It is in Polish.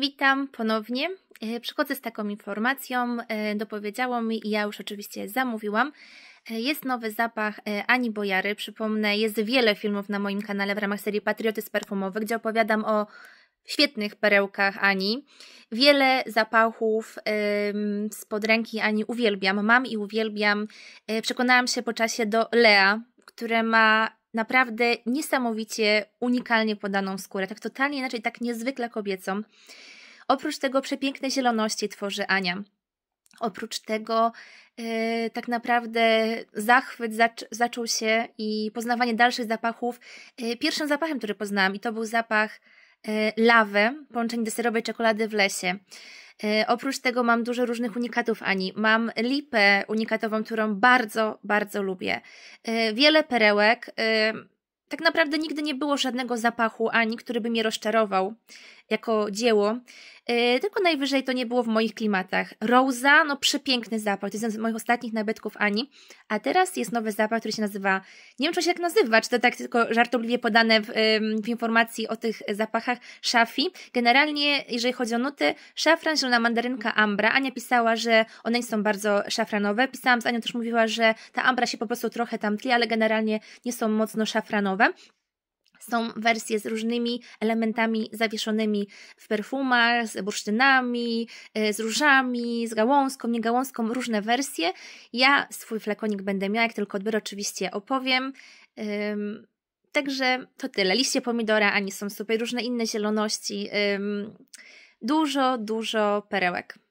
Witam ponownie. E, przychodzę z taką informacją, e, dopowiedziało mi i ja już oczywiście zamówiłam. E, jest nowy zapach Ani Bojary. Przypomnę, jest wiele filmów na moim kanale w ramach serii Patriotyzm Perfumowy, gdzie opowiadam o świetnych perełkach Ani. Wiele zapachów z spod ręki Ani uwielbiam, mam i uwielbiam. Przekonałam się po czasie do Lea, które ma naprawdę niesamowicie unikalnie podaną skórę, tak totalnie inaczej, tak niezwykle kobiecą. Oprócz tego przepiękne zieloności tworzy Ania. Oprócz tego yy, tak naprawdę zachwyt zac zaczął się i poznawanie dalszych zapachów. Yy, pierwszym zapachem, który poznałam i to był zapach e, lawy, połączenie deserowej czekolady w lesie. E, oprócz tego mam dużo różnych unikatów Ani. Mam lipę unikatową, którą bardzo, bardzo lubię. E, wiele perełek. E, tak naprawdę nigdy nie było żadnego zapachu Ani, który by mnie rozczarował jako dzieło, yy, tylko najwyżej to nie było w moich klimatach. Rosa, no przepiękny zapach, to jest jeden z moich ostatnich nabytków Ani, a teraz jest nowy zapach, który się nazywa, nie wiem czy on się tak nazywa, czy to tak tylko żartobliwie podane w, yy, w informacji o tych zapachach, szafi. Generalnie, jeżeli chodzi o nuty, szafran, zielona mandarynka, ambra. Ania pisała, że one są bardzo szafranowe. Pisałam z Anią, też mówiła, że ta ambra się po prostu trochę tam tli, ale generalnie nie są mocno szafranowe. Są wersje z różnymi elementami zawieszonymi w perfumach, z bursztynami, y, z różami, z gałązką, nie gałązką, różne wersje. Ja swój flakonik będę miała, jak tylko odbiorę, oczywiście opowiem. Um, także to tyle. Liście pomidora, ani są super różne inne zieloności. Um, dużo, dużo perełek.